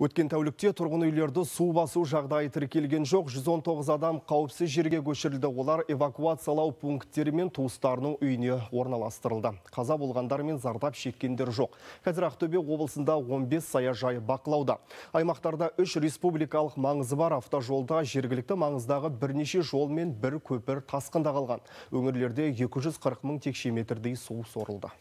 Өткен тәулікте тұрғын үйлерді су басу жағдайы тіркелген жоқ. 119 адам қауіпсіз жерге көшірілді. Олар эвакуациялау пункттері мен туыстарының үйіне орналастырылды. Қаза болғандар мен зардап шеккендер жоқ. Қазір Ақтөбе облысында 15 саяжай бақылауда. Аймақтарда үш республикалық маңызы бар автожолда жергілікті маңыздағы бірнеше жол мен бір көпір тасқында қалған. Өңірлерде 240 мың текше метрдей су сорылды.